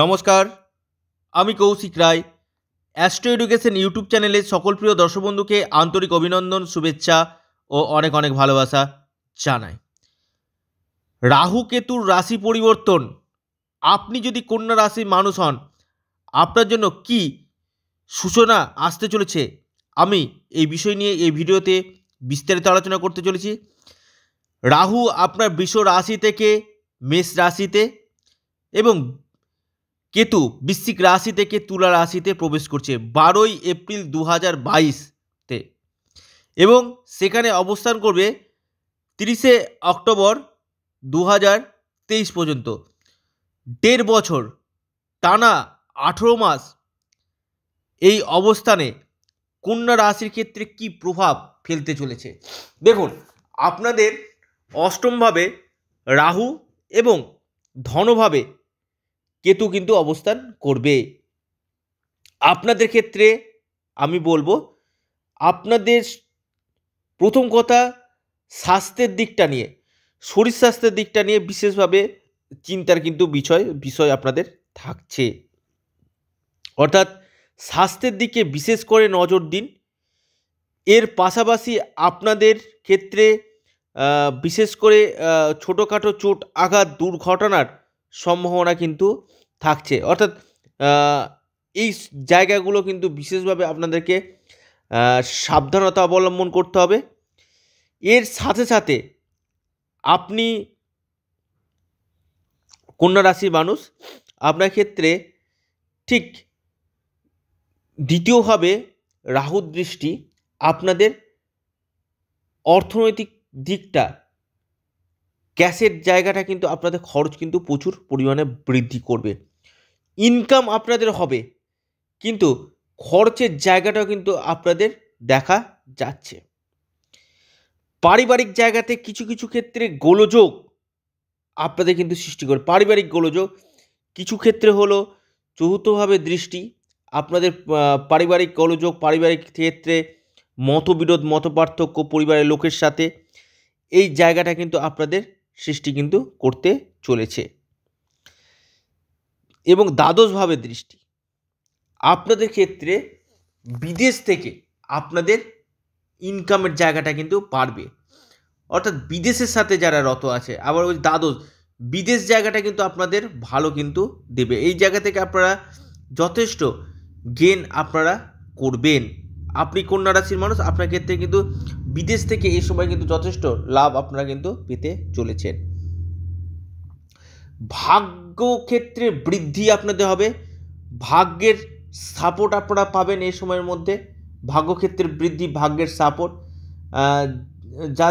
নমস্কার আমি Koushik Roy Astro Education YouTube চ্যানেলের সকল প্রিয় দর্শক বন্ধুকে আন্তরিক অভিনন্দন শুভেচ্ছা ও অনেক অনেক ভালোবাসা জানাই রাহু কেতুর রাশি পরিবর্তন আপনি যদি কন্যা রাশির মানুষ হন আপনার জন্য কি সূচনা আসতে চলেছে আমি এই বিষয় নিয়ে এই ভিডিওতে বিস্তারিত আলোচনা করতে চলেছি রাহু আপনার বৃষ রাশি থেকে মেষ রাশিতে এবং কেতু বৃশ্চিক রাশি থেকে তুলা রাশিতে প্রবেশ করছে বারোই এপ্রিল দু হাজার এবং সেখানে অবস্থান করবে তিরিশে অক্টোবর দু হাজার তেইশ পর্যন্ত দেড় বছর টানা আঠেরো মাস এই অবস্থানে কন্যা রাশির ক্ষেত্রে কি প্রভাব ফেলতে চলেছে দেখুন আপনাদের অষ্টমভাবে রাহু এবং ধনভাবে কেতু কিন্তু অবস্থান করবে আপনাদের ক্ষেত্রে আমি বলবো আপনাদের প্রথম কথা স্বাস্থ্যের দিকটা নিয়ে শরীর স্বাস্থ্যের দিকটা নিয়ে বিশেষভাবে চিন্তার কিন্তু বিষয় বিষয় আপনাদের থাকছে অর্থাৎ স্বাস্থ্যের দিকে বিশেষ করে নজর দিন এর পাশাপাশি আপনাদের ক্ষেত্রে বিশেষ করে ছোটোখাটো চোট আঘাত দুর্ঘটনার সম্ভাবনা কিন্তু থাকছে অর্থাৎ এই জায়গাগুলো কিন্তু বিশেষভাবে আপনাদেরকে সাবধানতা অবলম্বন করতে হবে এর সাথে সাথে আপনি কন্যা রাশির মানুষ আপনার ক্ষেত্রে ঠিক দ্বিতীয়ভাবে রাহু দৃষ্টি আপনাদের অর্থনৈতিক দিকটা গ্যাসের জায়গাটা কিন্তু আপনাদের খরচ কিন্তু প্রচুর পরিমাণে বৃদ্ধি করবে ইনকাম আপনাদের হবে কিন্তু খরচের জায়গাটাও কিন্তু আপনাদের দেখা যাচ্ছে পারিবারিক জায়গাতে কিছু কিছু ক্ষেত্রে গোলযোগ আপনাদের কিন্তু সৃষ্টি করে পারিবারিক গোলযোগ কিছু ক্ষেত্রে হলো চতুর্থভাবে দৃষ্টি আপনাদের পারিবারিক গোলযোগ পারিবারিক ক্ষেত্রে মতবিরোধ মতপার্থক্য পরিবারের লোকের সাথে এই জায়গাটা কিন্তু আপনাদের সৃষ্টি কিন্তু করতে চলেছে এবং দ্বাদশভাবে দৃষ্টি আপনাদের ক্ষেত্রে বিদেশ থেকে আপনাদের ইনকামের জায়গাটা কিন্তু বাড়বে অর্থাৎ বিদেশের সাথে যারা রত আছে আবার ওই দ্বাদশ বিদেশ জায়গাটা কিন্তু আপনাদের ভালো কিন্তু দেবে এই জায়গা থেকে আপনারা যথেষ্ট গেন আপনারা করবেন আপনি কন্যা রাশির মানুষ আপনার ক্ষেত্রে কিন্তু বিদেশ থেকে এই সময় কিন্তু যথেষ্ট লাভ আপনারা কিন্তু পেতে চলেছেন ভাগ্য ক্ষেত্রে বৃদ্ধি আপনাদের হবে ভাগ্যের সাপোর্ট আপনারা পাবেন এই সময়ের মধ্যে ভাগ্যক্ষেত্রের বৃদ্ধি ভাগ্যের সাপোর্ট যা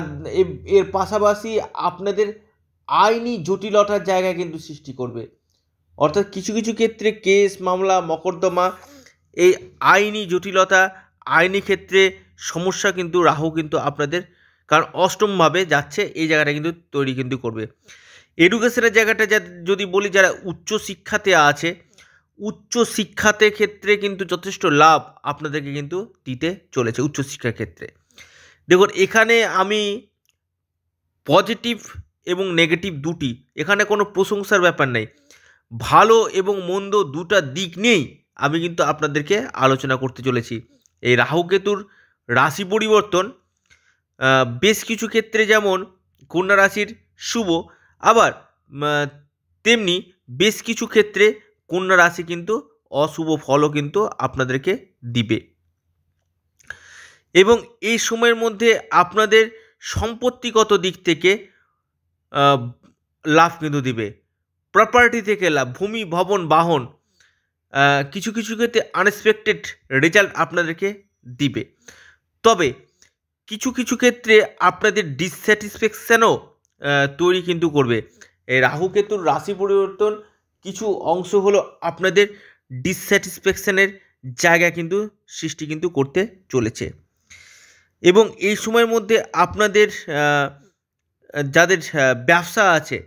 এর পাশাপাশি আপনাদের আইনি জটিলতার জায়গা কিন্তু সৃষ্টি করবে অর্থাৎ কিছু কিছু ক্ষেত্রে কেস মামলা মকদ্দমা এই আইনি জটিলতা আইনি ক্ষেত্রে সমস্যা কিন্তু রাহু কিন্তু আপনাদের কারণ অষ্টমভাবে যাচ্ছে এই জায়গাটা কিন্তু তৈরি কিন্তু করবে এডুকেশনের জায়গাটা যা যদি বলি যারা উচ্চশিক্ষাতে আছে উচ্চশিক্ষাতে ক্ষেত্রে কিন্তু যথেষ্ট লাভ আপনাদেরকে কিন্তু দিতে চলেছে উচ্চশিক্ষার ক্ষেত্রে দেখুন এখানে আমি পজিটিভ এবং নেগেটিভ দুটি এখানে কোনো প্রশংসার ব্যাপার নেই ভালো এবং মন্দ দুটা দিক নিয়েই আমি কিন্তু আপনাদেরকে আলোচনা করতে চলেছি এই রাহুকেতুর রাশি পরিবর্তন বেশ কিছু ক্ষেত্রে যেমন কন্যা রাশির শুভ আবার তেমনি বেশ কিছু ক্ষেত্রে কন্যা রাশি কিন্তু অশুভ ফলও কিন্তু আপনাদেরকে দিবে এবং এই সময়ের মধ্যে আপনাদের সম্পত্তিগত দিক থেকে লাভ কিন্তু দিবে প্রপার্টি থেকে লাভ ভূমি ভবন বাহন কিছু কিছু ক্ষেত্রে আনএক্সপেক্টেড রেজাল্ট আপনাদেরকে দিবে তবে কিছু কিছু ক্ষেত্রে আপনাদের ডিসস্যাটিসফ্যাকশানও তৈরি কিন্তু করবে এই রাহুকেতুর রাশি পরিবর্তন কিছু অংশ হলো আপনাদের ডিসস্যাটিসফ্যাকশানের জায়গা কিন্তু সৃষ্টি কিন্তু করতে চলেছে এবং এই সময়ের মধ্যে আপনাদের যাদের ব্যবসা আছে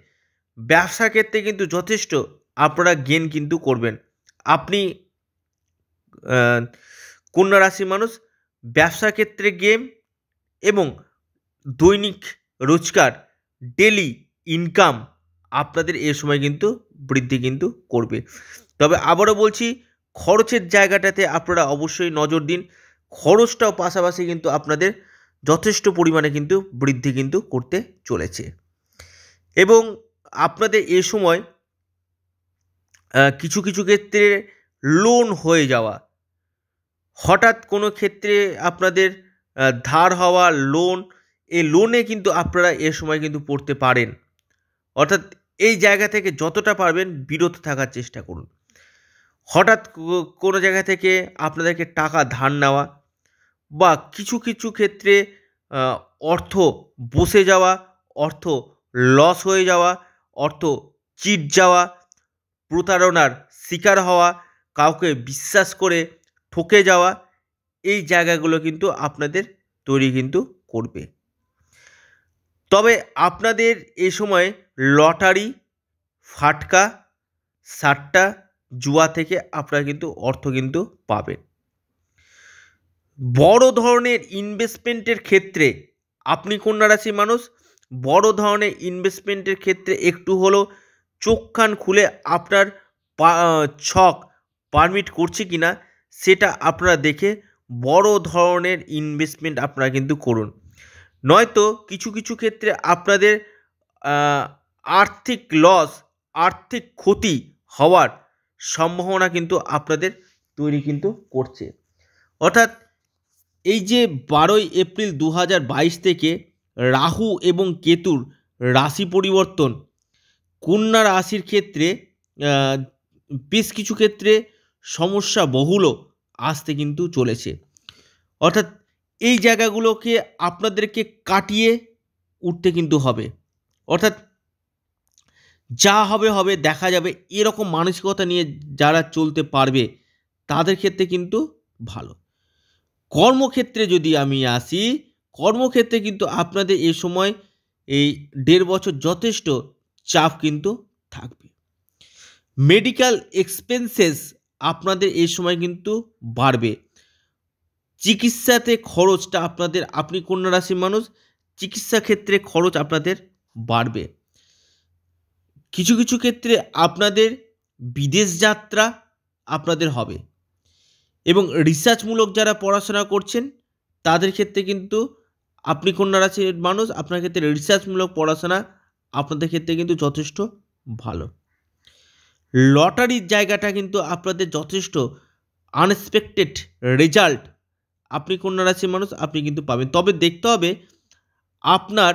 ব্যবসা ক্ষেত্রে কিন্তু যথেষ্ট আপনারা গেন কিন্তু করবেন আপনি কন্যা রাশির মানুষ ব্যবসা ক্ষেত্রে গেম এবং দৈনিক রোজগার ডেলি ইনকাম আপনাদের এ সময় কিন্তু বৃদ্ধি কিন্তু করবে তবে আবারও বলছি খরচের জায়গাটাতে আপনারা অবশ্যই নজর দিন খরচটাও পাশাপাশি কিন্তু আপনাদের যথেষ্ট পরিমাণে কিন্তু বৃদ্ধি কিন্তু করতে চলেছে এবং আপনাদের এ সময় কিছু কিছু ক্ষেত্রে লোন হয়ে যাওয়া হঠাৎ কোনো ক্ষেত্রে আপনাদের ধার হওয়া লোন এই লোনে কিন্তু আপনারা এ সময় কিন্তু পড়তে পারেন অর্থাৎ এই জায়গা থেকে যতটা পারবেন বিরত থাকার চেষ্টা করুন হঠাৎ কোনো জায়গা থেকে আপনাদেরকে টাকা ধার নেওয়া বা কিছু কিছু ক্ষেত্রে অর্থ বসে যাওয়া অর্থ লস হয়ে যাওয়া অর্থ চিট যাওয়া প্রতারণার শিকার হওয়া কাউকে বিশ্বাস করে ঠকে যাওয়া এই জায়গাগুলো কিন্তু আপনাদের তৈরি কিন্তু করবে তবে আপনাদের এ সময় লটারি ফাটকা সাট্টা জুয়া থেকে আপনারা কিন্তু অর্থ কিন্তু পাবেন বড় ধরনের ইনভেস্টমেন্টের ক্ষেত্রে আপনি কন্যা রাশি মানুষ বড় ধরনের ইনভেস্টমেন্টের ক্ষেত্রে একটু হলো চোখ খান খুলে আপনার ছক পারমিট করছে কি না সেটা আপনারা দেখে বড় ধরনের ইনভেস্টমেন্ট আপনারা কিন্তু করুন নয়তো কিছু কিছু ক্ষেত্রে আপনাদের আর্থিক লস আর্থিক ক্ষতি হওয়ার সম্ভাবনা কিন্তু আপনাদের তৈরি কিন্তু করছে অর্থাৎ এই যে বারোই এপ্রিল দু থেকে রাহু এবং কেতুর রাশি পরিবর্তন কন্যা রাশির ক্ষেত্রে বেশ কিছু ক্ষেত্রে সমস্যা বহুলও আসতে কিন্তু চলেছে অর্থাৎ এই জায়গাগুলোকে আপনাদেরকে কাটিয়ে উঠতে কিন্তু হবে অর্থাৎ যা হবে হবে দেখা যাবে এরকম মানসিকতা নিয়ে যারা চলতে পারবে তাদের ক্ষেত্রে কিন্তু ভালো কর্মক্ষেত্রে যদি আমি আসি কর্মক্ষেত্রে কিন্তু আপনাদের এ সময় এই দেড় বছর যথেষ্ট চাপ কিন্তু থাকবে মেডিকেল এক্সপেন্সেস আপনাদের এই সময় কিন্তু বাড়বে চিকিৎসাতে খরচটা আপনাদের আপনি কন্যা রাশির মানুষ চিকিৎসা ক্ষেত্রে খরচ আপনাদের বাড়বে কিছু কিছু ক্ষেত্রে আপনাদের বিদেশ যাত্রা আপনাদের হবে এবং রিসার্চমূলক যারা পড়াশোনা করছেন তাদের ক্ষেত্রে কিন্তু আপনি কন্যা রাশির মানুষ আপনার ক্ষেত্রে রিসার্চমূলক পড়াশোনা আপনাদের ক্ষেত্রে কিন্তু যথেষ্ট ভালো লটারির জায়গাটা কিন্তু আপনাদের যথেষ্ট আনএক্সপেক্টেড রেজাল্ট আপনি কন্যা রাশির মানুষ আপনি কিন্তু পাবেন তবে দেখতে হবে আপনার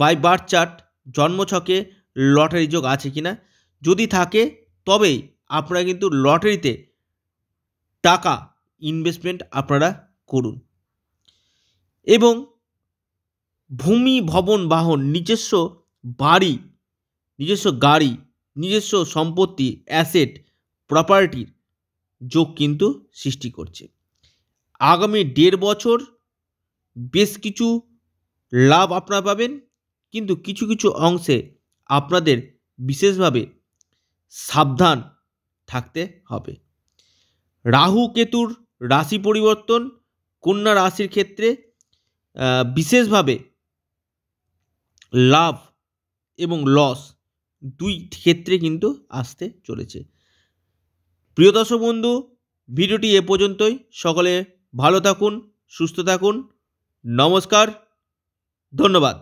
বাই বার্থ চার্ট জন্মছকে লটারি যোগ আছে কি না যদি থাকে তবেই আপনারা কিন্তু লটারিতে টাকা ইনভেস্টমেন্ট আপনারা করুন এবং ভূমি ভবন বাহন নিজস্ব বাড়ি নিজস্ব গাড়ি নিজস্ব সম্পত্তি অ্যাসেট প্রপার্টির যোগ কিন্তু সৃষ্টি করছে আগামী দেড় বছর বেশ কিছু লাভ আপনারা পাবেন কিন্তু কিছু কিছু অংশে আপনাদের বিশেষভাবে সাবধান থাকতে হবে রাহু কেতুর রাশি পরিবর্তন কন্যা রাশির ক্ষেত্রে বিশেষভাবে লাভ এবং লস দুই ক্ষেত্রে কিন্তু আসতে চলেছে প্রিয় দর্শক বন্ধু ভিডিওটি এ পর্যন্তই সকলে ভালো থাকুন সুস্থ থাকুন নমস্কার ধন্যবাদ